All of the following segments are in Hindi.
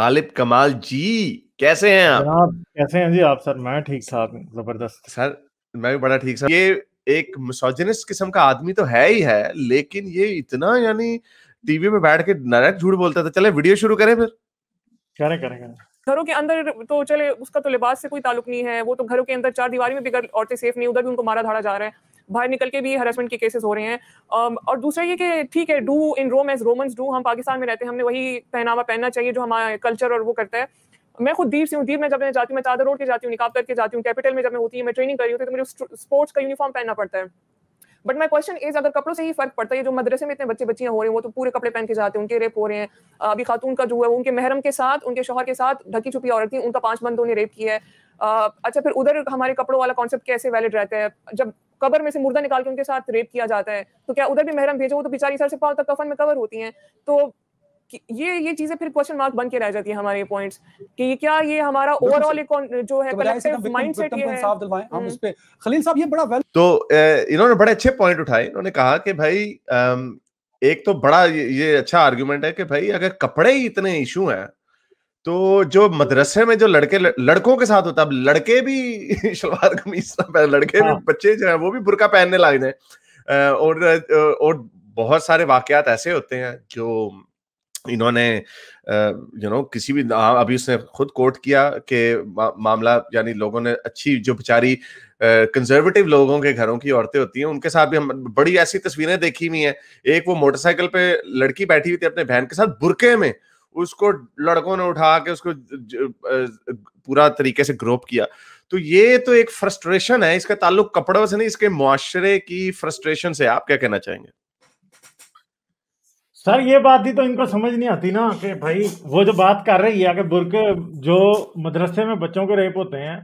गालिब कमाल जी कैसे हैं आप? आप कैसे हैं जी आप सर मैं ठीक साहब जबरदस्त सर मैं भी बड़ा ठीक सर ये एक मिसोजिनिस्ट किस्म का आदमी तो है ही है लेकिन ये इतना यानी टीवी में बैठ के नरक झूठ बोलता था चले वीडियो शुरू करें फिर करें करें करें घरों के अंदर तो चले उसका तो लिबास से कोई ताल्लुक नहीं है वो तो घरों के अंदर चार दीवारी में भी औरतें सेफ नहीं उधर भी उनको मारा धाड़ा जा रहा है बाहर निकल के भी हरासमेंट के केसेस हो रहे हैं um, और दूसरा ये कि ठीक है do in Rome as Rome do हम पाकिस्तान में रहते हैं हमें वही पहनावा पहनना चाहिए जो हमारा कल्चर और वो करता है मैं खुद दीप से हूँ दीप में जब मैं जाती हूँ मैं चादर रोड के जाती हूँ निकाब करके जाती हूँ कैपिटल में जब मैं होती है मैं ट्रेनिंग कर रही होती तो मुझे स्पोर्ट्स का यूनिफॉर्म पहनना पड़ता है बट माई क्वेश्चन इज अगर कपड़ों से ही फर्क पड़ता है जो मदरसे में इतने बच्चे बच्चियां हो रहे हैं वो तो पूरे कपड़े पहन के जाते हैं उनके रेप हो रहे हैं अभी खातून का जो है उनके महरम के साथ उनके शोहर के साथ ढकी छुपी औरत थी उनका पांच बंदों ने रेप किया है अच्छा फिर उधर हमारे कपड़ों वाला कॉन्सेप्ट कैसे वैलिड रहता है जब कबर में से मुर्दा निकाल के उनके साथ रेप किया जाता है तो क्या उधर भी महरम भेजो वो तो बिचारी सर से पाँव तक कफन में कवर होती हैं तो ये ये चीजें फिर क्वेश्चन मार्क बन के रह जाती है हमारे पॉइंट्स कि ये क्या ये हमारा ओवरऑल एक जो है तो कलेक्टिव तो माइंडसेट ये है हम हम्म। इस पे खलील साहब ये बड़ा वेल तो इन्होंने बड़े अच्छे पॉइंट उठाए इन्होंने कहा कि भाई एक तो बड़ा ये अच्छा आर्ग्यूमेंट है कि भाई अगर कपड़े ही इतने इशू हैं तो जो मदरसे में जो लड़के लड़कों के साथ होता है लड़के भी शलवार कमीज लड़के हाँ। भी बच्चे जो है वो भी बुरका पहनने लग जाए और और बहुत सारे वाकयात ऐसे होते हैं जो इन्होंने यू नो किसी भी हाँ, अभी उसने खुद कोर्ट किया कि मा, मामला यानी लोगों ने अच्छी जो बेचारी कंजर्वेटिव लोगों के घरों की औरतें होती हैं उनके साथ भी हम बड़ी ऐसी तस्वीरें देखी हुई हैं एक वो मोटरसाइकिल पे लड़की बैठी हुई थी अपने बहन के साथ बुरके में उसको लड़कों ने उठा के उसको पूरा तरीके से ग्रोप किया तो ये तो एक फ्रस्ट्रेशन है इसका ताल्लुक कपड़ों से नहीं इसके मुआरे की फ्रस्ट्रेशन से आप क्या कहना चाहेंगे सर ये बात ही तो इनको समझ नहीं आती ना कि भाई वो जो बात कर रही है कि बुरके जो मदरसे में बच्चों के रेप होते हैं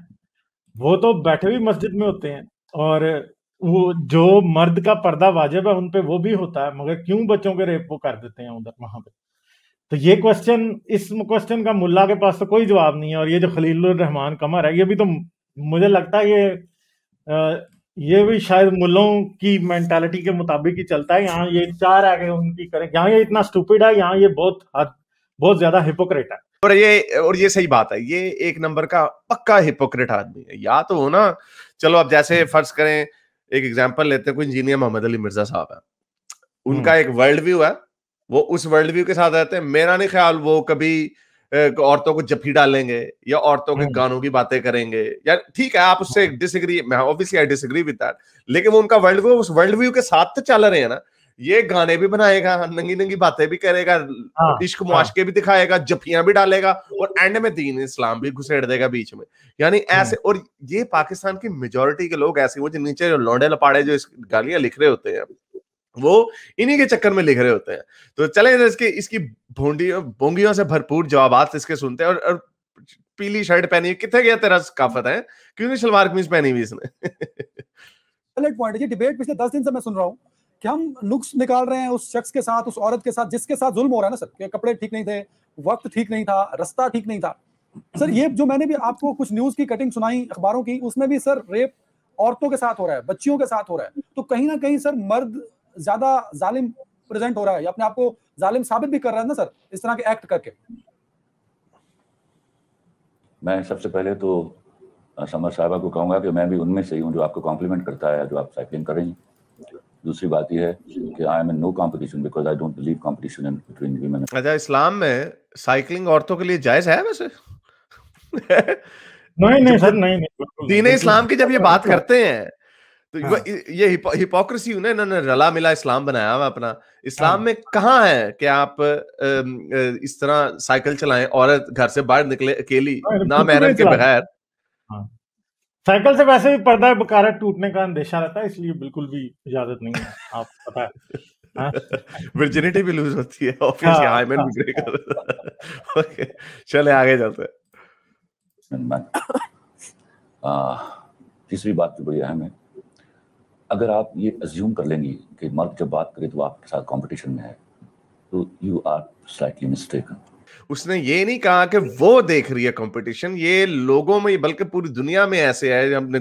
वो तो बैठे हुई मस्जिद में होते हैं और वो जो मर्द का पर्दा वाजिब है उन पे वो भी होता है मगर क्यों बच्चों के रेप वो कर देते हैं उधर वहां पे तो ये क्वेश्चन इस क्वेश्चन का मुल्ला के पास तो कोई जवाब नहीं है और ये जो खलील रहमान कमर है ये भी तो मुझे लगता है ये ये भी शायद मुल्लों की मेंटालिटी के मुताबिक ही चलता है यहाँ ये चार आगे उनकी करें यहाँ ये इतना स्टूपिड है यहाँ ये बहुत बहुत ज्यादा हिपोक्रेट है और ये और ये सही बात है ये एक नंबर का पक्का हिपोक्रेट आदमी है या तो हो ना चलो आप जैसे हम्म। फर्ज करें एक एग्जाम्पल लेते हैं कोई इंजीनियर मोहम्मद अली मिर्जा साहब है उनका हम्म। एक वर्ल्ड व्यू है वो उस वर्ल्ड व्यू के साथ रहते हैं मेरा नहीं ख्याल वो कभी औरतों को जफी डालेंगे या औरतों के हाँ। गानों की बातें करेंगे यार ठीक है आप उससे डिसएग्री हाँ। मैं obviously I disagree with that लेकिन वो उनका वर्ल्ड व्यू उस वर्ल्ड व्यू के साथ तो चल रहे हैं ना ये गाने भी बनाएगा नंगी नंगी बातें भी करेगा इश्क हाँ, मुआशके भी दिखाएगा जफियां भी डालेगा और एंड में दीन इस्लाम भी घुसेड़ देगा बीच में यानी ऐसे और ये पाकिस्तान की मेजोरिटी के लोग ऐसे वो जो नीचे जो लौंडे लपाड़े जो इस गालियां लिख रहे होते हैं वो इन्हीं के चक्कर में लिख रहे होते हैं तो चले इसकी इसकी भोंडियों बोंगियों से भरपूर जवाब इसके सुनते हैं और, और पीली शर्ट पहनी कितने गया तेरा काफत है क्यों नहीं सलवार कमीज पहनी हुई इसने अलग पॉइंट है डिबेट पिछले दस दिन से मैं सुन रहा हूँ कि हम नुक्स निकाल रहे हैं उस शख्स के साथ उस औरत के साथ जिसके साथ जुल्म हो रहा है ना सर कि कपड़े ठीक नहीं थे वक्त ठीक नहीं था रास्ता ठीक नहीं था सर ये जो मैंने भी आपको कुछ न्यूज की कटिंग सुनाई अखबारों की उसमें भी सर रेप औरतों के साथ हो रहा है बच्चियों के साथ हो रहा है तो कहीं ना कहीं सर मर्द ज्यादा जालिम प्रेजेंट हो रहा है या अपने आप को जालिम साबित भी कर रहा है ना सर इस तरह के एक्ट करके मैं सबसे पहले तो समर साहबा को कहूंगा कि मैं भी उनमें से ही हूँ जो आपको कॉम्प्लीमेंट करता है जो आप साइकिलिंग कर रही हैं दूसरी बात यह है कि I am in no competition because I don't believe competition in between women अच्छा इस्लाम में साइकिलिंग औरतों के लिए जायज है वैसे नहीं नहीं सर नहीं नहीं दीन इस्लाम की जब ये बात करते हैं तो हाँ. ये हिपो, हिपोक्रेसी ना इन्होंने रला मिला इस्लाम बनाया हुआ अपना इस्लाम हाँ. में कहा है कि आप इस तरह साइकिल चलाएं औरत घर से बाहर निकले अकेली हाँ, ना मेहनत के बगैर हाँ। साइकिल से वैसे भी पर्दा बकारा टूटने का अंदेशा रहता है इसलिए बिल्कुल भी इजाजत नहीं है आप पता है वर्जिनिटी हाँ। भी लूज होती है ऑब्वियसली आई मैन बिगड़े कर ओके चले आगे चलते हैं सलमान तीसरी बात भी तो बढ़िया है मैं अगर आप ये अज्यूम कर लेंगे कि मर्द जब बात करे तो आपके साथ कंपटीशन में है तो यू आर स्लाइटली मिस्टेकन उसने ये नहीं कहा कि वो देख रही है कंपटीशन ये लोगों में बल्कि पूरी दुनिया में ऐसे है हमने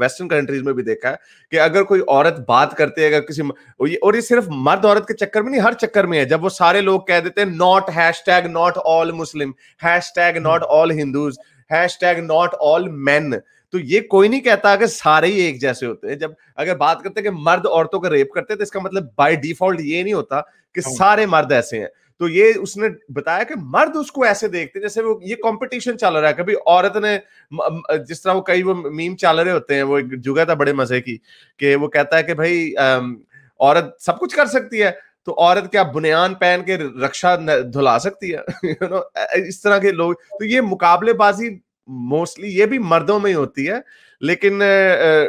वेस्टर्न कंट्रीज में भी देखा है कि अगर कोई औरत बात करती है अगर किसी और ये सिर्फ मर्द औरत के चक्कर में नहीं हर चक्कर में है जब वो सारे लोग कह देते हैं not hashtag not all Muslim hashtag not all Hindus hashtag not all man तो ये कोई नहीं कहता कि सारे ही एक जैसे होते हैं जब अगर बात करते हैं कि मर्द औरतों का रेप करते हैं तो इसका मतलब बाय डिफॉल्ट ये नहीं होता कि हाँ। सारे मर्द ऐसे हैं तो ये उसने बताया कि मर्द उसको ऐसे देखते जैसे वो ये कंपटीशन चल रहा है कभी औरत ने जिस तरह वो कई वो मीम चल रहे होते हैं वो एक जुगा था बड़े मजे की कि वो कहता है कि भाई औरत सब कुछ कर सकती है तो औरत क्या बुनियान पहन के रक्षा धुला सकती है यू नो इस तरह के लोग तो ये मुकाबलेबाजी मोस्टली ये भी मर्दों में ही होती है लेकिन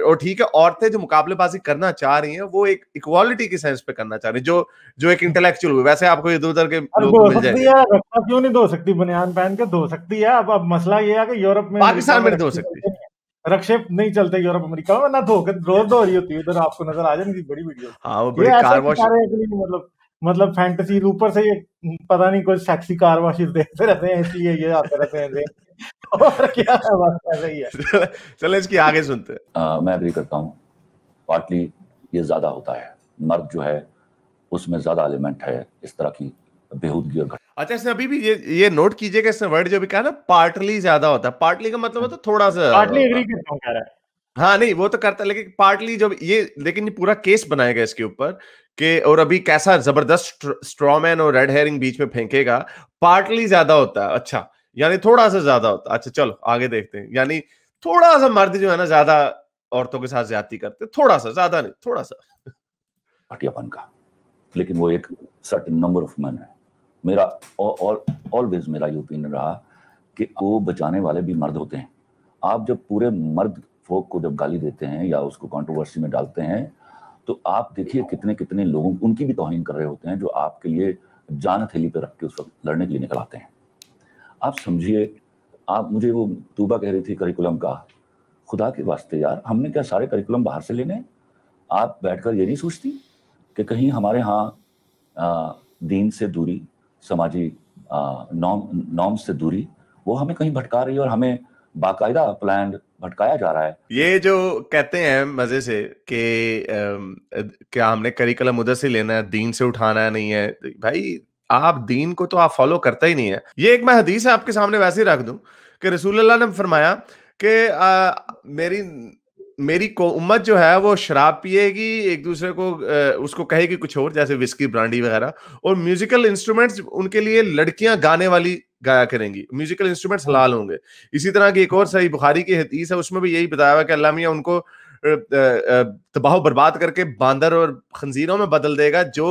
और ठीक है औरतें जो मुकाबलेबाजी करना चाह रही हैं वो एक इक्वालिटी की सेंस पे करना चाह रही हैं जो जो एक इंटेलेक्चुअल हुए वैसे आपको इधर उधर के लोग मिल जाए क्यों नहीं धो सकती बनियान पहन के धो सकती है अब अब मसला ये है कि यूरोप में पाकिस्तान में धो सकती है रक्षेप नहीं चलते यूरोप अमेरिका में ना धो रोज धो रही होती है उधर आपको नजर आ जाएगी बड़ी वीडियो हाँ वो बड़ी कार वॉश मतलब मतलब फैंटेसी ऊपर से ये पता नहीं कोई सेक्सी कार वॉश देखते रहते हैं इसलिए ये आते रहते हैं और क्या बात कर रही है चले इसकी आगे सुनते हैं मैं अग्री करता हूँ पार्टली ये ज्यादा होता है मर्द जो है उसमें ज्यादा एलिमेंट है इस तरह की बेहूदगी और अच्छा इसने अभी भी ये ये नोट कीजिए कि इसने वर्ड जो भी कहा ना पार्टली ज्यादा होता है पार्टली का मतलब होता है थोड़ा सा पार्टली एग्री करता हूँ कह रहा है हाँ नहीं वो तो करता है लेकिन पार्टली जब ये लेकिन ये पूरा केस बनाएगा इसके ऊपर कि और अभी कैसा जबरदस्त स्ट्रॉमैन और रेड हेयरिंग बीच में फेंकेगा पार्टली ज्यादा होता है अच्छा यानी थोड़ा सा ज्यादा होता अच्छा चलो आगे देखते हैं यानी थोड़ा सा मर्द जो है ना ज्यादा औरतों के साथ ज्यादा करते थोड़ा सा ज्यादा नहीं थोड़ा सा घटियापन का लेकिन वो एक सर्टन नंबर ऑफ मैन है मेरा ऑलवेज मेरा ये ओपिनियन रहा कि वो बचाने वाले भी मर्द होते हैं आप जब पूरे मर्द फोक को जब गाली देते हैं या उसको कंट्रोवर्सी में डालते हैं तो आप देखिए कितने कितने लोग उनकी भी तोहिन कर रहे होते हैं जो आपके लिए जान थैली पर रख के उस वक्त लड़ने के लिए निकल आते हैं आप समझिए आप मुझे वो तूबा कह रही थी करिकुलम का खुदा के वास्ते यार हमने क्या सारे करिकुलम बाहर से लेने आप बैठकर ये नहीं सोचती कि कहीं हमारे यहाँ दीन से दूरी समाजी नॉम नॉम से दूरी वो हमें कहीं भटका रही है और हमें बाकायदा प्लान भटकाया जा रहा है ये जो कहते हैं मजे से कि क्या हमने करिकुलम उधर से लेना है दीन से उठाना है नहीं है भाई आप दीन को तो आप फॉलो करता ही नहीं है ये एक मैं हदीस है आपके सामने वैसे ही रख दूं कि रसूल अल्लाह ने फरमाया कि मेरी मेरी को उम्मत जो है वो शराब पिएगी एक दूसरे को आ, उसको कहेगी कुछ और जैसे विस्की ब्रांडी वगैरह और म्यूजिकल इंस्ट्रूमेंट्स उनके लिए लड़कियां गाने वाली गाया करेंगी म्यूजिकल इंस्ट्रूमेंट्स हलाल होंगे इसी तरह की एक और सही बुखारी की हदीस है उसमें भी यही बताया हुआ कि अल्लाह मियाँ उनको तबाह बर्बाद करके बांदर और खंजीरों में बदल देगा जो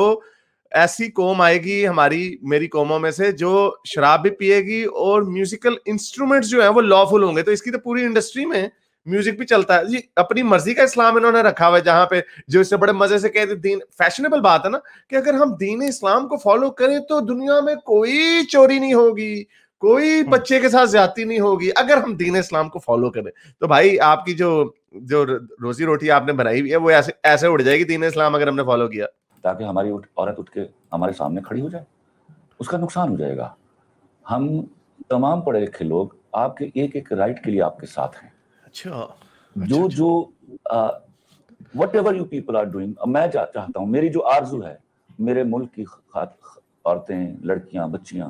ऐसी कौम आएगी हमारी मेरी कौमों में से जो शराब भी पिएगी और म्यूजिकल इंस्ट्रूमेंट्स जो है वो लॉफुल होंगे तो इसकी तो पूरी इंडस्ट्री में म्यूजिक भी चलता है जी अपनी मर्जी का इस्लाम इन्होंने रखा हुआ है जहाँ पे जो इससे बड़े मजे से कहते दीन फैशनेबल बात है ना कि अगर हम दीन इस्लाम को फॉलो करें तो दुनिया में कोई चोरी नहीं होगी कोई हम्म। बच्चे के साथ ज्यादा नहीं होगी अगर हम दीन इस्लाम को फॉलो करें तो भाई आपकी जो जो रोजी रोटी आपने बनाई हुई है वो ऐसे ऐसे उड़ जाएगी दीन इस्लाम अगर हमने फॉलो किया ताकि हमारी उठ, औरत उठ के हमारे सामने खड़ी हो जाए उसका नुकसान हो जाएगा हम तमाम पढ़े लिखे लोग आपके एक एक राइट के लिए आपके साथ हैं अच्छा, अच्छा जो अच्छा, जो whatever you people are doing मैं चा, चाहता हूँ मेरी जो आरजू है मेरे मुल्क की औरतें लड़कियां बच्चियां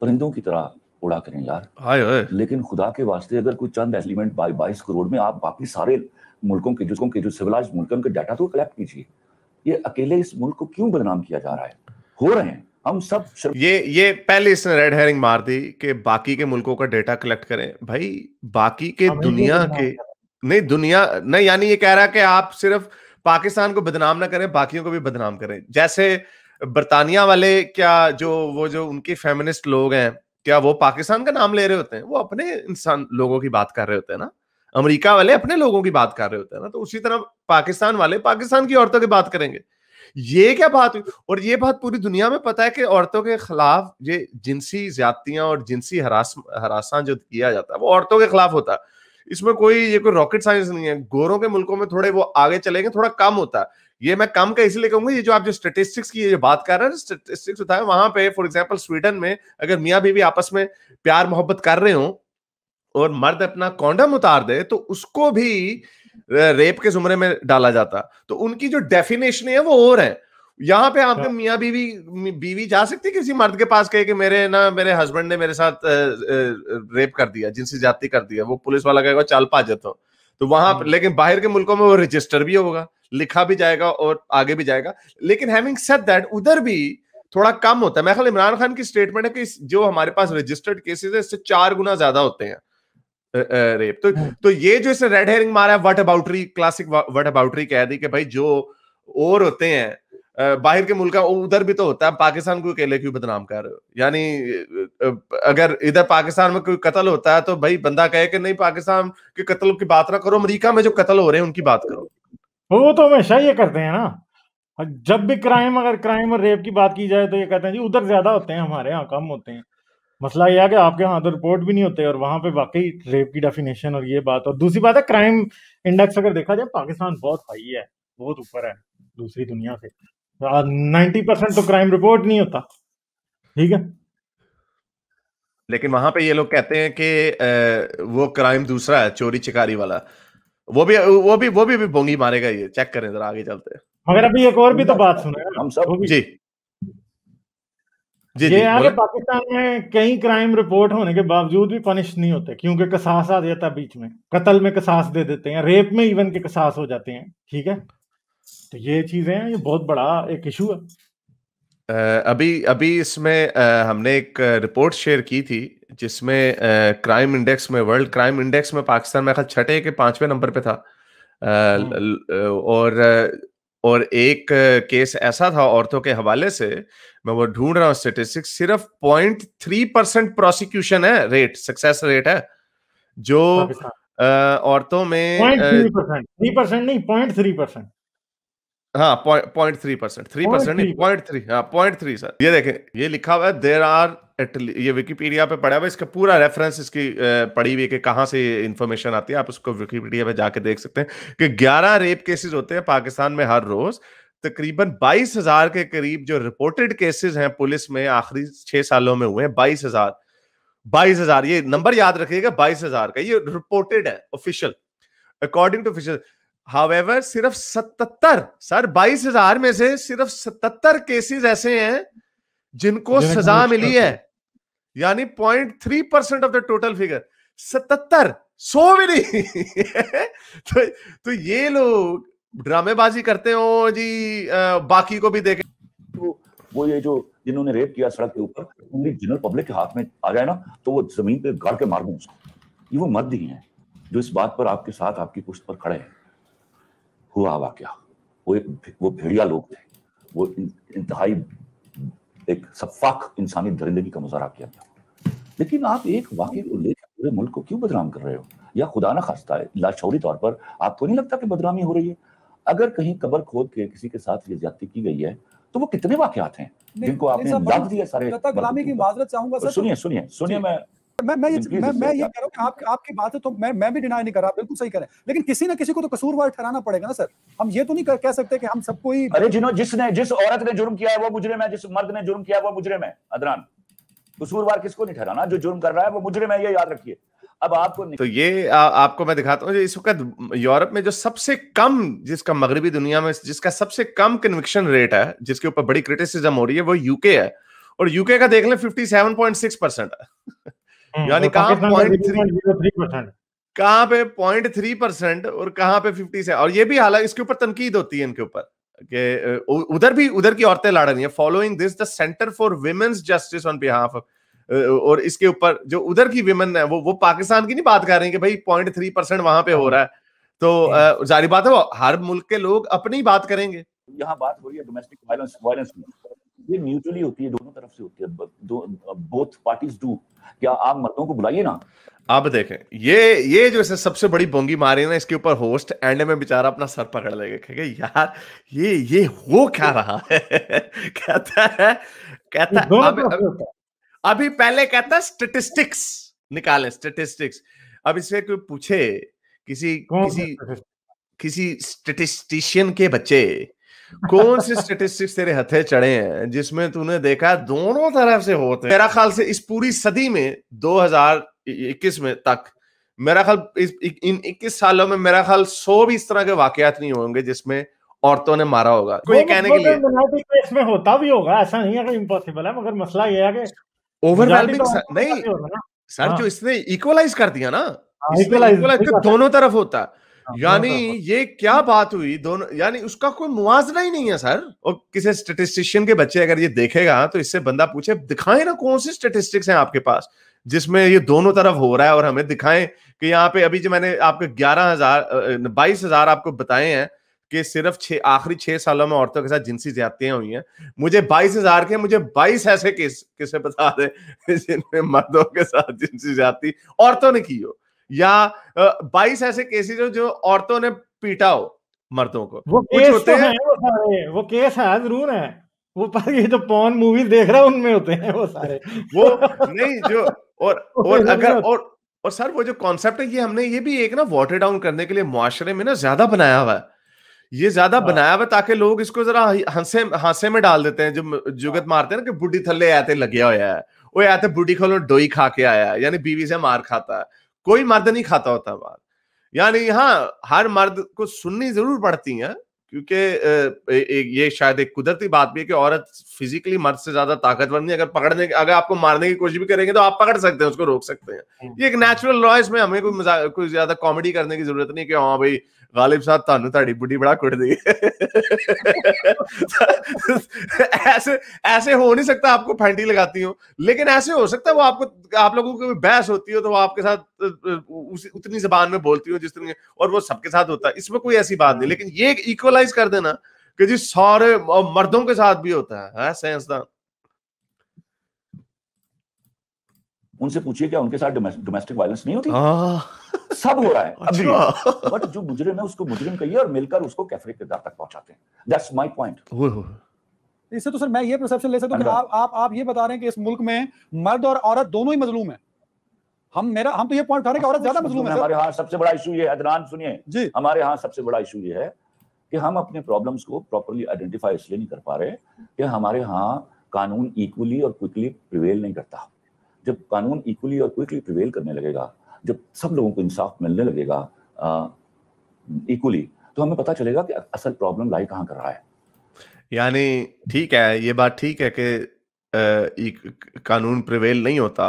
परिंदों की तरह उड़ा करें यार आए, आए। लेकिन खुदा के वास्ते अगर कोई चंद एलिमेंट बाईस करोड़ में आप बाकी सारे मुल्कों के जिसको के जो सिविलाइज मुल्कों के डाटा तो कलेक्ट कीजिए ये अकेले इस मुल्क को क्यों बदनाम किया जा रहा है हो रहे हैं हम सब शर... ये ये पहले इसने रेड हेरिंग मार दी कि बाकी के मुल्कों का डेटा कलेक्ट करें भाई बाकी के दुनिया के नहीं दुनिया नहीं यानी ये कह रहा है कि आप सिर्फ पाकिस्तान को बदनाम ना करें बाकियों को भी बदनाम करें जैसे बर्तानिया वाले क्या जो वो जो उनके फेमिनिस्ट लोग हैं क्या वो पाकिस्तान का नाम ले रहे होते हैं वो अपने इंसान लोगों की बात कर रहे होते हैं ना अमेरिका वाले अपने लोगों की बात कर रहे होते हैं ना तो उसी तरह पाकिस्तान वाले पाकिस्तान की औरतों की बात करेंगे ये क्या बात हुई और ये बात पूरी दुनिया में पता है कि औरतों के खिलाफ ये जिनसी ज्यादतियां और जिनसी हरास हरासा जो किया जाता है वो औरतों के खिलाफ होता है इसमें कोई ये कोई रॉकेट साइंस नहीं है गोरों के मुल्कों में थोड़े वो आगे चलेंगे थोड़ा कम होता है ये मैं कम का इसलिए कहूंगा ये जो आप जो स्टेटिस्टिक्स की जो बात कर रहे हैं स्टेटिस्टिक्स होता है वहां पे फॉर एग्जाम्पल स्वीडन में अगर मियाँ बीवी आपस में प्यार मोहब्बत कर रहे हो और मर्द अपना कॉन्डम उतार दे तो उसको भी रेप के जुमरे में डाला जाता तो उनकी जो डेफिनेशन है वो और है यहाँ पे आपके हाँ। मियाँ बीवी बीवी जा सकती किसी मर्द के पास कहे कि मेरे ना मेरे हस्बैंड ने मेरे साथ रेप कर दिया जिनसे जाति कर दिया वो पुलिस वाला कहेगा चाल पा जाता तो वहां हाँ। लेकिन बाहर के मुल्कों में वो रजिस्टर भी होगा लिखा भी जाएगा और आगे भी जाएगा लेकिन हैविंग सेट दैट उधर भी थोड़ा कम होता है मैं ख्याल इमरान खान की स्टेटमेंट है कि जो हमारे पास रजिस्टर्ड केसेस है इससे चार गुना ज्यादा होते हैं रेप तो तो ये जो इसने रेड हेरिंग मारा है whataboutery classic whataboutery कह दी कि भाई जो और होते हैं बाहर के मुल्क उधर भी तो होता है पाकिस्तान को अकेले क्यों बदनाम कर रहे हो यानी अगर इधर पाकिस्तान में कोई कत्ल होता है तो भाई बंदा कहे कि नहीं पाकिस्तान के कत्ल की बात ना करो अमरीका में जो कत्ल हो रहे हैं उनकी बात करो वो तो हमेशा ये करते हैं ना जब भी क्राइम अगर क्राइम और रेप की बात की जाए तो ये कहते हैं जी उधर ज्यादा होते हैं हमारे यहाँ कम होते हैं मसला यह है कि आपके यहाँ तो रिपोर्ट भी नहीं होते और वहाँ पे वाकई रेप की डेफिनेशन और ये बात और दूसरी बात है क्राइम इंडेक्स अगर देखा जाए पाकिस्तान बहुत हाई है बहुत ऊपर है दूसरी दुनिया से नाइन्टी परसेंट तो क्राइम रिपोर्ट नहीं होता ठीक है लेकिन वहां पे ये लोग कहते हैं कि वो क्राइम दूसरा है चोरी चिकारी वाला वो भी वो भी वो भी, भी बोंगी मारेगा ये चेक करें जरा आगे चलते हैं मगर अभी एक और भी तो बात सुने हम सब जी जी, ये आगे पाकिस्तान में कई क्राइम रिपोर्ट होने के बावजूद भी पनिश नहीं होते क्योंकि कसास आ जाता बीच में कत्ल में कसास दे देते हैं रेप में इवन के कसास हो जाते हैं ठीक है तो ये चीजें हैं ये बहुत बड़ा एक इशू है अभी अभी इसमें हमने एक रिपोर्ट शेयर की थी जिसमें क्राइम इंडेक्स में वर्ल्ड क्राइम इंडेक्स में पाकिस्तान में छठे के पांचवें नंबर पे था हाँ। और और एक केस ऐसा था औरतों के हवाले से मैं वो ढूंढ रहा हूं स्टेटिस्टिक्स सिर्फ पॉइंट थ्री परसेंट प्रोसिक्यूशन है रेट सक्सेस रेट है जो अच्छा, अच्छा। औरतों में थ्री परसेंट नहीं पॉइंट थ्री परसेंट हाँ point three percent three percent point three हाँ पॉइंट थ्री सर ये देखें ये लिखा हुआ है देर आर ये विकीपीडिया पे हुआ इसका पूरा रेफरेंस इसकी हुई है कि कहाँ से इन्फॉर्मेशन आती है आप उसको विकीपीडिया पे जाके देख सकते हैं कि रेप केसेस होते हैं पाकिस्तान में हर रोज तकरीबन 22,000 के करीब जो रिपोर्टेड केसेस हैं पुलिस में आखिरी छह सालों में हुए हैं 22,000 22,000 ये नंबर याद रखिएगा 22,000 का ये रिपोर्टेड है official according to official however सिर्फ सतर सर बाईस हजार में से सिर्फ सतर केसेस ऐसे हैं जिनको सजा मिली है यानी point three percent of the total figure सतर सो भी नहीं तो, तो ये लोग ड्रामेबाजी करते हो जी आ, बाकी को भी देखे तो वो ये जो जिन्होंने रेप किया सड़क के ऊपर उनकी जनरल पब्लिक के हाथ में आ जाए ना तो वो जमीन पे गाड़ के मार दू उसको ये वो मत ही है जो इस बात पर आपके साथ आपकी पुष्ट पर खड़े हैं हुआ हुआ क्या वो एक वो भेड़िया लोग थे वो इंतहाई एक सफाक इंसानी दरिंदगी का मुजहरा किया गया लेकिन आप एक वाक्य को लेकर पूरे मुल्क को क्यों बदनाम कर रहे हो या खुदा ना खास्ता है लाशौरी तौर पर आपको नहीं लगता कि बदनामी हो रही है अगर कहीं कबर खोद के किसी के साथ ये ज्यादा की गई है तो वो कितने वाकयात हैं जिनको आपने दाग दिया सारे की माजरत चाहूंगा तो सुनिए सुनिए सुनिए मैं मैं मैं ये मैं मैं ये कह रहा हूँ आप, आपकी बात है तो मैं मैं भी डिनाई नहीं कर रहा बिल्कुल सही करें लेकिन किसी ना किसी को तो कसूरवार ठहराना पड़ेगा ना सर हम ये तो नहीं कर, कह सकते कि हम सबको ही अरे जिसने जिस औरत ने जुर्म किया है वो जिस मर्द ने जुर्म किया है वो अदरान कसूरवार किसको नहीं ठहराना जो जुर्म कर रहा है वो ये याद रखिए अब आपको तो ये आ, आपको मैं दिखाता हूँ इस वक्त यूरोप में जो सबसे कम जिसका मगरबी दुनिया में जिसका सबसे कम कन्विक्शन रेट है जिसके ऊपर बड़ी क्रिटिसिज्म हो रही है वो यूके है और यूके का देख लें सिक्स परसेंट है हम्म, यानी कहाँ पॉइंट कहाँ पे पॉइंट थ्री परसेंट और कहां पे फिफ्टी से और ये भी हालांकि इसके ऊपर तनकीद होती है इनके ऊपर के उधर भी उधर की औरतें लाड़ा रही है following this the centre for women's justice on behalf और इसके ऊपर जो उधर की विमेन है वो वो पाकिस्तान की नहीं बात कर रही कि भाई पॉइंट थ्री परसेंट वहां पे हो रहा है तो हम्म। जारी बात है वो हर मुल्क के लोग अपनी बात करेंगे यहाँ बात हो रही है डोमेस्टिक वायलेंस वायलेंस में ये म्यूचुअली होती है दोनों तरफ से होती है दो बोथ पार्टीज डू क्या आप मर्दों को बुलाइए ना आप देखें ये ये जो इसे सबसे बड़ी बोंगी मारी ना इसके ऊपर होस्ट एंड में बेचारा अपना सर पकड़ लेगा कहेंगे यार ये ये हो क्या रहा है कहता है कहता है अभी, अभी, अभी पहले कहता है स्टेटिस्टिक्स निकाले स्टेटिस्टिक्स अब इसे कोई पूछे किसी किसी किसी स्टेटिस्टिशियन के बच्चे कौन से स्टेटिस्टिक्स तेरे हथे चढ़े हैं जिसमें तूने देखा दोनों तरफ से होते मेरा ख्याल से इस पूरी सदी में 2021 में तक मेरा ख्याल इन 21 सालों में मेरा ख्याल सो भी इस तरह के वाकयात नहीं होंगे जिसमें औरतों ने मारा होगा कोई कहने के लिए इसमें होता भी होगा ऐसा नहीं है कि इम्पॉसिबल है मगर मसला ये है कि ओवरवेलमिंग तो नहीं सर जो हाँ। इसने इक्वलाइज कर दिया ना हाँ, इक्वलाइज तो दोनों तरफ होता है हाँ, यानी ये क्या बात हुई दोनों यानी उसका कोई मुआवजा ही नहीं है सर और किसी स्टेटिस्टिशियन के बच्चे अगर ये देखेगा तो इससे बंदा पूछे दिखाए ना कौन से स्टेटिस्टिक्स हैं आपके पास जिसमें ये दोनों तरफ हो रहा है और हमें दिखाएं कि यहाँ पे अभी जो मैंने आपके ग्यारह हजार बाईस हजार आपको बताए हैं कि सिर्फ छह आखिरी छह सालों में औरतों के साथ जिनसी ज्यादतियां हुई हैं मुझे बाईस हजार के मुझे बाईस ऐसे केस किसे बता दे जिनमें मर्दों के साथ जिनसी ज्यादती औरतों ने की हो या बाईस ऐसे केसेस हो जो औरतों ने पीटा हो मर्दों को वो केस होते तो हैं है वो सारे वो केस है जरूर है वो पर ये जो पॉन मूवीज देख रहा है उनमें होते हैं वो सारे वो नहीं जो और और अगर और और सर वो जो कॉन्सेप्ट है ये हमने ये भी एक ना वाटर डाउन करने के लिए मुआशरे में ना ज्यादा बनाया हुआ है ये ज्यादा हाँ। बनाया हुआ ताकि लोग इसको जरा हंसे हंसे में डाल देते हैं जो जुगत हाँ। मारते हैं ना कि बुढ़ी थल्ले आते लगे हुआ है वो आते बुढ़ी खोलो डोई खा के आया यानी बीवी से मार खाता है कोई मर्द नहीं खाता होता बाहर यानी हाँ हर मर्द को सुननी जरूर पड़ती है क्योंकि ये शायद एक कुदरती बात भी है कि औरत फिजिकली मर्द से ज्यादा ताकतवर नहीं अगर पकड़ने अगर आपको मारने की कोशिश भी करेंगे तो आप पकड़ सकते हैं उसको रोक सकते हैं हाँ। ये एक नेचुरल लॉ इसमें हमें कोई कोई ज्यादा कॉमेडी करने की जरूरत नहीं कि हाँ भाई ਗਾਲਿਬ ਸਾਹਿਬ ਤੁਹਾਨੂੰ ਤੁਹਾਡੀ ਬੁੱਢੀ ਬੜਾ ਕੁੱਟਦੀ है ऐसे ऐसे हो नहीं सकता आपको फैंटी लगाती हो लेकिन ऐसे हो सकता है वो आपको आप लोगों की बहस होती हो तो वो आपके साथ उतनी जबान में बोलती हो जिस तरह और वो सबके साथ होता है इसमें कोई ऐसी बात नहीं हाँ। लेकिन ये इक्वलाइज कर देना कि जी सारे मर्दों के साथ भी होता है, है हाँ, उनसे पूछिए क्या उनके साथ डोमेस्टिक वायलेंस नहीं होती सब हो रहा है अभी बट अच्छा। जो मुजरिम है उसको मुजरिम कहिए और मिलकर उसको कैफरे किरदार तक पहुंचाते हैं दैट्स माय पॉइंट इससे तो सर मैं ये परसेप्शन ले सकता हूँ आप आप आप ये बता रहे हैं कि इस मुल्क में मर्द और औरत दोनों ही मजलूम है हम मेरा हम तो ये पॉइंट उठा रहे हैं कि औरत ज्यादा मजलूम है हमारे यहाँ सबसे बड़ा इशू ये है अदनान सुनिए जी हमारे यहाँ सबसे बड़ा इशू ये है कि हम अपने प्रॉब्लम्स को प्रॉपरली आइडेंटिफाई इसलिए नहीं कर पा रहे कि हमारे यहाँ कानून इक्वली और क्विकली प्रिवेल नहीं करता जब कानून इक्वली और क्विकली प्रिवेल करने लगेगा जब सब लोगों को इंसाफ मिलने लगेगा इक्वली तो हमें पता चलेगा कि असल प्रॉब्लम लाई कहाँ कर रहा है यानी ठीक है ये बात ठीक है कि कानून प्रिवेल नहीं होता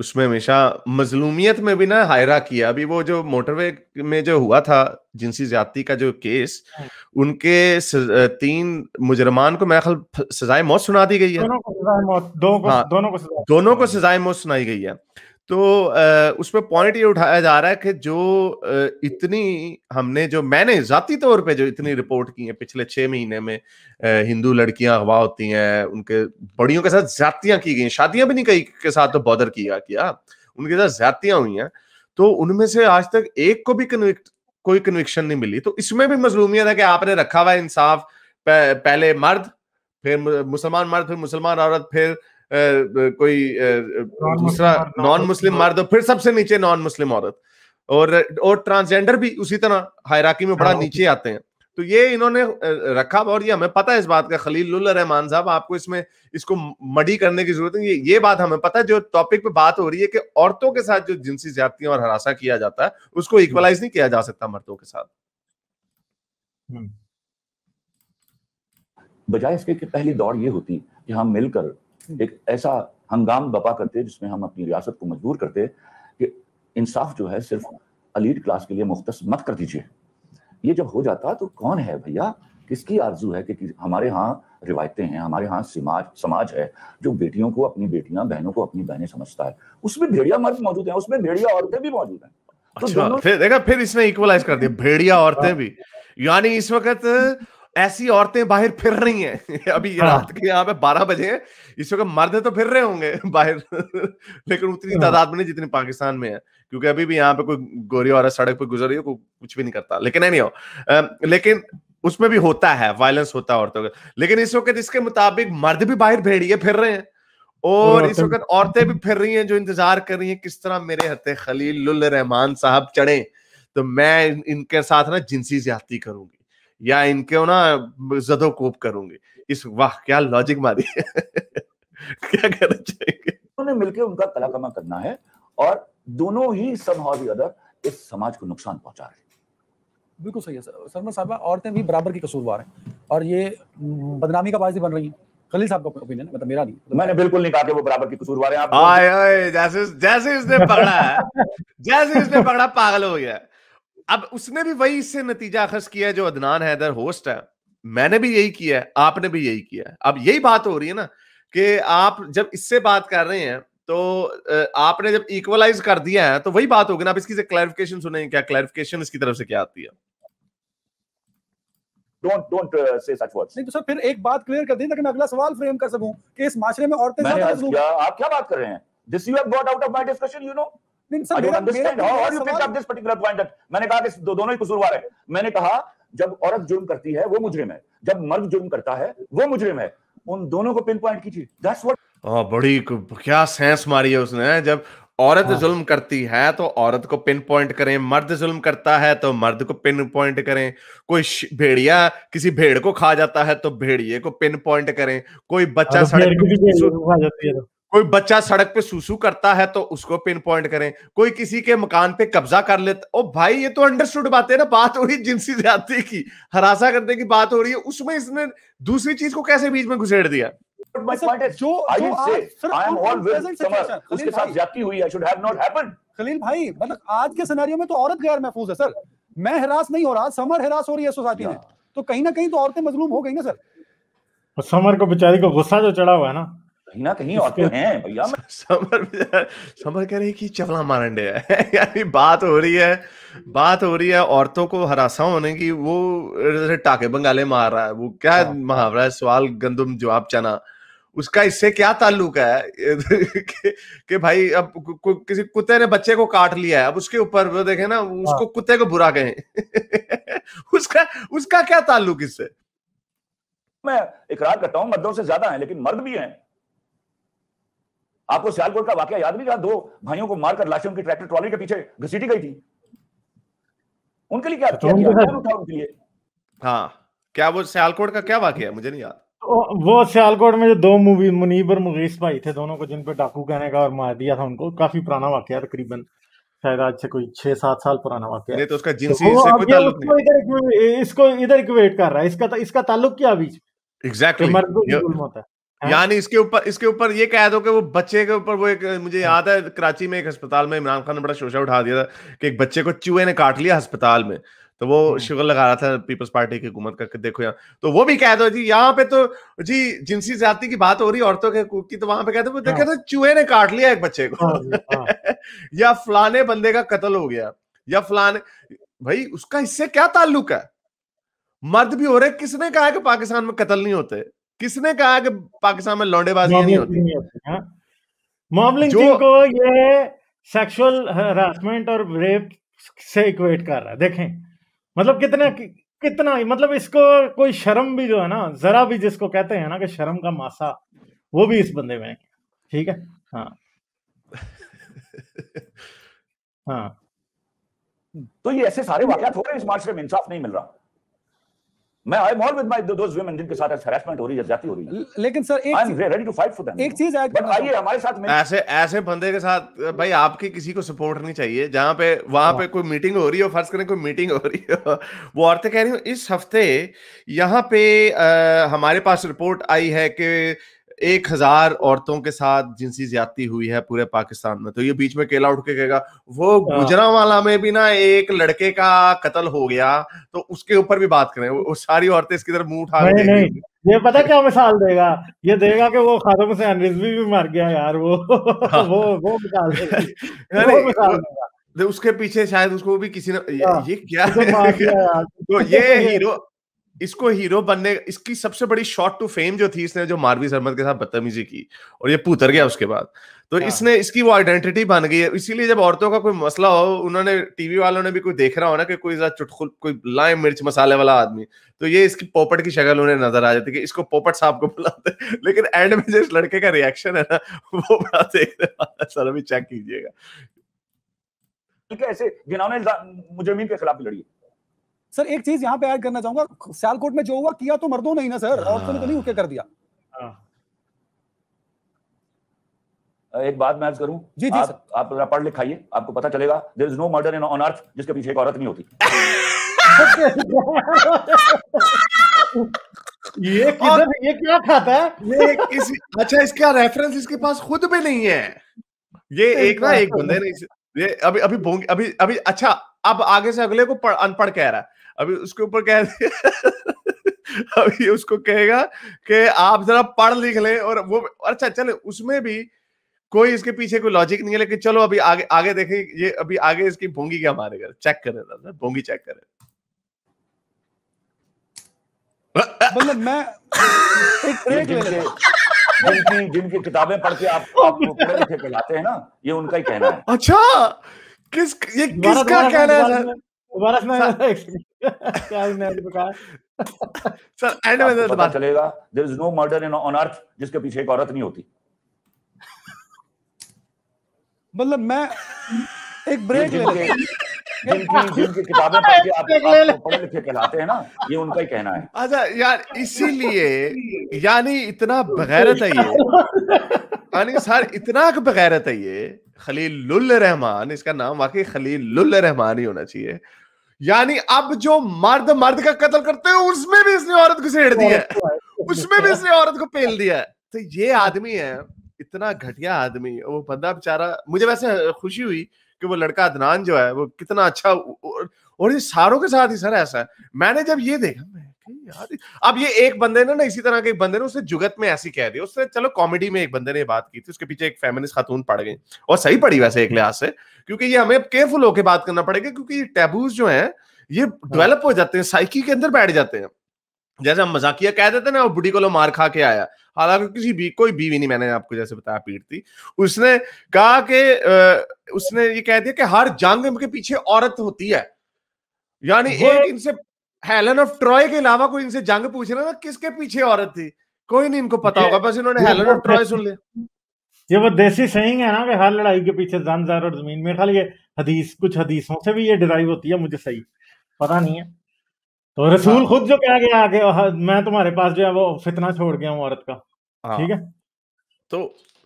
उसमें हमेशा मजलूमियत में भी ना हायरा किया अभी वो जो मोटरवे में जो हुआ था जिनसी ज्यादा का जो केस हाँ। उनके तीन मुजरमान को मेरा ख्याल सजाए मौत सुना दी गई है दोनों को सजाए मौत दोनों को हाँ, सजाए मौत सुनाई गई है तो उसमें पॉइंट ये उठाया जा रहा है कि जो इतनी हमने जो मैंने जाती तौर पे जो इतनी रिपोर्ट की है पिछले छह महीने में हिंदू लड़कियां अगवा होती हैं उनके बड़ियों के साथ ज्यादतियां की गई शादियां भी नहीं कई के साथ तो बॉदर किया किया उनके साथ ज्यादतियां हुई हैं तो उनमें से आज तक एक को भी कन्विक्ट कोई कन्विक्शन नहीं मिली तो इसमें भी मजलूमियत है कि आपने रखा हुआ इंसाफ पहले मर्द फिर मुसलमान मर्द फिर मुसलमान औरत फिर कोई दूसरा नॉन मुस्लिम मर्द फिर सबसे नीचे नॉन मुस्लिम औरत और और ट्रांसजेंडर भी उसी तरह हायराकी में बड़ा हाँ, नीचे आते हैं तो ये इन्होंने रखा और ये हमें पता है इस बात का खलील रहमान साहब आपको इसमें इसको मडी करने की जरूरत नहीं ये बात हमें पता है जो टॉपिक पे बात हो रही है कि औरतों के साथ जो जिनसी ज्यादतियां और हरासा किया जाता है उसको इक्वलाइज हम्म। नहीं किया जा सकता मर्दों के साथ हम्म। बजाय इसके कि पहली दौड़ ये होती कि हम मिलकर हम्म। एक ऐसा हंगाम बपा करते जिसमें हम अपनी रियासत को मजबूर करते कि इंसाफ जो है सिर्फ अलीट क्लास के लिए मुख्त मत कर दीजिए ये जब हो जाता तो कौन है भैया किसकी आरजू है कि, कि हमारे यहाँ रिवायतें हैं हमारे यहाँ समाज समाज है जो बेटियों को अपनी बेटियां बहनों को अपनी बहनें समझता है उसमें भेड़िया मर्द मौजूद है उसमें भेड़िया औरतें भी मौजूद हैं तो अच्छा, तो फिर देखा फिर इसने इक्वलाइज कर दिया भेड़िया औरतें हाँ। भी यानी इस वक्त ऐसी औरतें बाहर फिर रही हैं अभी हाँ। रात के यहाँ पे बारह बजे हैं इस वक्त मर्द तो फिर रहे होंगे बाहर लेकिन उतनी हाँ। तादाद में नहीं जितनी पाकिस्तान में है क्योंकि अभी भी यहाँ पे कोई गोरी औरत सड़क पर गुजर रही है कोई कुछ भी नहीं करता लेकिन नहीं हो लेकिन उसमें भी होता है वायलेंस होता है औरतों का लेकिन इस वक्त इसके मुताबिक मर्द भी बाहर भेड़िए फिर रहे हैं और इस वक्त औरतें भी फिर रही हैं जो इंतजार कर रही हैं किस तरह मेरे हते खलील रहमान साहब चढ़े तो मैं इनके साथ ना जिनसी ज्यादा करूंगी या इनके ना जदो कोप करूंगी इस वाह क्या लॉजिक मारी क्या कहना चाहिए उन्हें मिलकर उनका कलाकमा करना है और दोनों ही समहाउ अदर इस समाज को नुकसान पहुंचा रहे हैं बिल्कुल सही है सर सरमा साहब औरतें भी बराबर की कसूरवार हैं और ये हम्म, बदनामी का बाजी बन रही हैं खलील साहब का ओपिनियन मतलब मेरा नहीं मैंने बिल्कुल नहीं कहा कि वो बराबर की कसूरवार हैं आप आए आए जैसे जैसे इसने पकड़ा है जैसे इसने पकड़ा पागल हो गया अब उसने भी वही इससे नतीजा अखज किया जो अदनान हैदर होस्ट है मैंने भी यही किया है आपने भी यही किया है अब यही बात हो रही है ना कि आप जब इससे बात कर रहे हैं तो आपने जब इक्वलाइज कर दिया है तो वही बात होगी ना आप इसकी से क्लैरिफिकेशन सुनेंगे क्या क्लैरिफिकेशन इसकी तरफ से क्या आती है don't don't say such words नहीं तो सर फिर एक बात क्लियर कर दें ताकि मैं अगला सवाल फ्रेम कर सकूं कि इस माशरे में औरतें ज्यादा आप क्या बात कर रहे हैं this you have got out of my discussion you know मैंने कहा जब औरत जुर्म करती है वो मुजरिम है जब मर्द जुर्म करता है वो मुजरिम है उन दोनों को पिन पॉइंट कीजिए हाँ, बड़ी क्या सेंस मारी है उसने जब औरत हाँ। जुल्म करती है तो औरत को पिन पॉइंट करें मर्द जुल्म करता है तो मर्द को पिन पॉइंट करें कोई भेड़िया किसी भेड़ को खा जाता है तो भेड़िए को पिन पॉइंट करें कोई बच्चा सड़क तो कोई बच्चा सड़क पे सूसू करता है तो उसको पिन पॉइंट करें कोई किसी के मकान पे कब्जा कर लेता ओ भाई ये तो अंडरस्टूड बात है ना बात हो रही जिनसी जाति की हरासा करने की बात हो रही है उसमें इसने दूसरी चीज को कैसे बीच में घुसेड़ दिया खलील भाई मतलब आज के सिनेरियो में तो औरत गैर महफूज है सर मैं हरास नहीं हो रहा समर हरास हो रही है सोसाइटी में तो कहीं ना कहीं तो औरतें मजलूम हो गई ना सर समर को बेचारी को गुस्सा जो चढ़ा हुआ है ना कहीं ना कहीं और तो हैं भैया मैं समर समर कह रहे कि चवला मारंडे है यानी बात हो रही है बात हो रही है औरतों को हरासा होने की वो टाके बंगाले मार रहा है वो क्या हाँ। मुहावरा है सवाल गंदुम जवाब चना उसका इससे क्या ताल्लुक है कि, भाई अब किसी कुत्ते ने बच्चे को काट लिया है अब उसके ऊपर वो देखे ना उसको हाँ। कुत्ते को बुरा कहें उसका उसका क्या ताल्लुक इससे मैं इकरार करता हूँ मर्दों से ज्यादा है लेकिन मर्द भी हैं आपको सियालकोट का वाक्य याद नहीं जहां दो भाइयों को मारकर लाशों की ट्रैक्टर ट्रॉली के पीछे घसीटी गई थी उनके लिए क्या तो उनके लिए हाँ क्या वो सियालकोट का क्या वाक्य है मुझे नहीं याद तो वो सियालकोट में जो दो मूवी मुनीब और मुगेश भाई थे दोनों को जिन पे डाकू कहने का और मार दिया था उनको काफी पुराना वाक्य है तकरीबन शायद आज से कोई छह सात साल पुराना वाक्य है तो उसका तो जिनसी तो से कोई ताल्लुक नहीं इसको इधर इक्वेट कर रहा है इसका तो- इसका ताल्लुक क्या बीच एग्जैक्टली exactly. हाँ। यानी इसके ऊपर इसके ऊपर ये कह दो कि वो बच्चे के ऊपर वो एक मुझे हाँ। याद है कराची में एक अस्पताल में इमरान खान ने बड़ा शोशा उठा दिया था कि एक बच्चे को चूहे ने काट लिया अस्पताल में तो वो हाँ। शुगर लगा रहा था पीपल्स पार्टी की हुकूमत का देखो यहाँ तो वो भी कह दो जी यहाँ पे तो जी जिनसी ज्यादा की बात हो रही औरतों के हकूक की तो वहां पे कहते वो देखा तो चूहे ने काट लिया एक बच्चे को या फलाने बंदे का कत्ल हो गया या फलाने भाई उसका इससे क्या ताल्लुक है मर्द भी हो रहे किसने कहा कि पाकिस्तान में कत्ल नहीं होते किसने कहा कि पाकिस्तान में लौंडेबाजी नहीं होती हाँ। मॉबलिंग जो... को ये सेक्सुअल हरासमेंट और रेप से इक्वेट कर रहा है देखें मतलब कितना कितना मतलब इसको कोई शर्म भी जो है ना जरा भी जिसको कहते हैं ना कि शर्म का मासा वो भी इस बंदे में ठीक है हाँ हाँ तो ये ऐसे सारे वाकत हो रहे हैं इस मार्च में इंसाफ नहीं मिल रहा मैं I am all with my those women जिनके साथ ऐसा हैरेसमेंट हो रही है ज्यादा हो रही है लेकिन सर एक I am ready to fight for them एक चीज ऐड बट आइए हमारे साथ में ऐसे ऐसे बंदे के साथ भाई आपके किसी को सपोर्ट नहीं चाहिए जहां पे वहां हाँ। पे कोई मीटिंग हो रही हो फर्ज करें कोई मीटिंग हो रही हो वो औरतें कह रही हूँ इस हफ्ते यहां पे आ, हमारे पास रिपोर्ट आई है कि एक हजार औरतों के साथ जिनसी ज्यादती हुई है पूरे पाकिस्तान में तो ये बीच में केला उठ के कहेगा वो हाँ। गुजरा वाला में भी ना एक लड़के का कत्ल हो गया तो उसके ऊपर भी बात करें वो सारी औरतें इसकी तरफ मुंह उठा नहीं, नहीं ये पता क्या मिसाल देगा ये देगा कि वो खातम से रिजवी भी मर गया यार वो हाँ। वो वो मिसाल उसके पीछे शायद उसको भी किसी ने ये हाँ, क्या तो ये हीरो इसको हीरो बनने इसकी सबसे बड़ी शॉट टू फेम जो थी इसने जो मारवी सरमत के साथ बदतमीजी की और ये पूतर गया उसके बाद तो हाँ। इसने इसकी वो आइडेंटिटी बन गई है इसीलिए जब औरतों का कोई मसला हो उन्होंने टीवी वालों ने भी कोई देख रहा हो ना कि कोई चुटखुल कोई लाए मिर्च मसाले वाला आदमी तो ये इसकी पोपट की शक्ल उन्हें नजर आ जाती कि इसको पोपट साहब को बुलाते लेकिन एंड में इस लड़के का रिएक्शन है ना वो बड़ा देखने सारा भी चेक कीजिएगा ऐसे जिन्होंने मुजरमीन के खिलाफ लड़ी सर एक चीज यहाँ पे ऐड करना चाहूंगा सियालकोट में जो हुआ किया तो मर्दों ने ही ना सर औरतों ने तो नहीं उठे कर दिया हाँ। एक बात मैं करूं जी जी आप, आप पढ़ लिखाइए आपको पता चलेगा there is no murder in on earth जिसके पीछे एक औरत नहीं होती ये किधर ये क्या खाता है ये इस, अच्छा इसका रेफरेंस इसके पास खुद भी नहीं है ये एक ना एक बंदे ने ये अभी अभी अभी अभी अच्छा अब आगे से अगले को अनपढ़ कह रहा है अभी उसके ऊपर कह अभी उसको कहेगा कि आप जरा पढ़ लिख ले और वो अच्छा चले उसमें भी कोई इसके पीछे कोई लॉजिक नहीं है लेकिन चलो अभी आगे आगे देखें ये अभी आगे इसकी भोंगी क्या मारेगा चेक करें दादा भोंगी चेक करें मतलब मैं एक ब्रेक लेंगे जिनकी जिनकी किताबें पढ़ के आप आपको पढ़े लिखे कहलाते हैं ना ये उनका ही कहना है अच्छा किस ये किसका कहना है दोबारा क्या सर एंड में तो पता चलेगा is no murder in on earth जिसके पीछे एक औरत नहीं होती मतलब मैं एक ब्रेक ले लेंगे ना ये उनका ही कहना है अच्छा, इतना बगैरत सर इतना बगैरत खलीलुल रहमान इसका नाम वाकई खलील रहमान ही होना चाहिए यानी अब जो मर्द मर्द का कत्ल करते हैं उसमें भी इसने औरत को सेड़ दिया है उसमें भी इसने औरत को पेल दिया है तो ये आदमी है इतना घटिया आदमी वो बंदा बेचारा मुझे वैसे खुशी हुई कि वो लड़का अदनान जो है वो कितना अच्छा और ये सारों के साथ ही सर ऐसा है मैंने जब ये देखा अब ये एक बंदे ने ना इसी तरह के एक बंदे ने उसने जुगत में ऐसी कह दी उसने चलो कॉमेडी में एक बंदे ने बात की थी उसके पीछे एक फेमिनिस्ट खातून पड़ गई और सही पड़ी वैसे एक लिहाज से क्योंकि ये हमें केयरफुल होकर बात करना पड़ेगा क्योंकि ये टैबूज जो है ये डेवलप हो जाते हैं साइकी के अंदर बैठ जाते हैं जैसे हम मजाकिया कह देते ना बुढ़ी को लो मार खा के आया हालांकि किसी भी कोई बीवी नहीं मैंने आपको जैसे बताया पीटती उसने कहा कि उसने ये कह दिया कि हर जंग के पीछे औरत होती है यानी एक इनसे हेलन ऑफ ट्रॉय के अलावा कोई इनसे जंग पूछ रहा ना किसके पीछे औरत थी कोई नहीं इनको पता होगा बस इन्होंने हेलन ऑफ ट्रॉय सुन लिया ये वो देसी सही है ना कि हर लड़ाई के पीछे जान जार और जमीन में खाली ये हदीस कुछ हदीसों से भी ये डिराइव होती है मुझे सही पता नहीं है तो अच्छा। रसूल खुद जो कह गया आगे मैं तुम्हारे पास जो है वो फितना छोड़ गया हूँ औरत का हाँ। ठीक है तो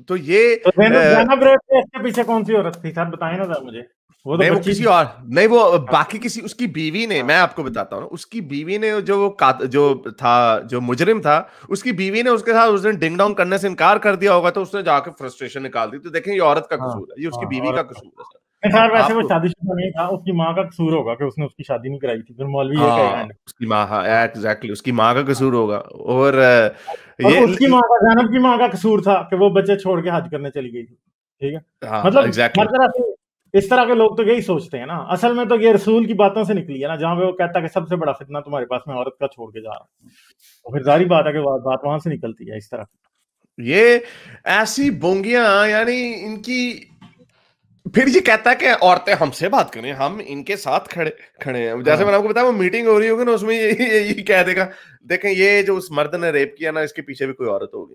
तो ये तो जैनब के पीछे कौन सी औरत थी सर बताए ना सर मुझे वो तो नहीं वो किसी और नहीं वो बाकी किसी उसकी बीवी ने मैं आपको बताता हूँ उसकी बीवी ने जो वो जो था जो मुजरिम था उसकी बीवी ने उसके साथ उस दिन डिंग डोंग करने से इनकार कर दिया होगा तो उसने जाकर फ्रस्ट्रेशन निकाल दी तो देखें ये औरत का हाँ, कसूर है ये उसकी हाँ, बीवी का कसूर है वैसे वो शादीशुदा नहीं था उसकी माँ का कसूर होगा कि उसने उसकी शादी नहीं कराई थी फिर मौलवी ये कहेगा हाँ, उसकी माँ हाँ एग्जैक्टली उसकी माँ का कसूर होगा और ये उसकी माँ का जानब की माँ का कसूर था कि वो बच्चे छोड़ के हज करने चली गई थी ठीक है मतलब हर तरह से इस तरह के लोग तो यही सोचते हैं ना असल में तो ये रसूल की बातों से निकली है ना जहाँ पे वो कहता है कि सबसे बड़ा फितना तुम्हारे पास में औरत का छोड़ के जा रहा हूँ तो फिर जारी बात है कि बात वहां से निकलती है इस तरह ये ऐसी बोंगियां यानी इनकी फिर ये कहता है कि औरतें हमसे बात करें हम इनके साथ खड़े खड़े हैं जैसे हाँ। मैंने आपको बताया वो मीटिंग हो रही होगी ना उसमें यही कह देगा देखें ये जो उस मर्द ने रेप किया ना इसके पीछे भी कोई औरत होगी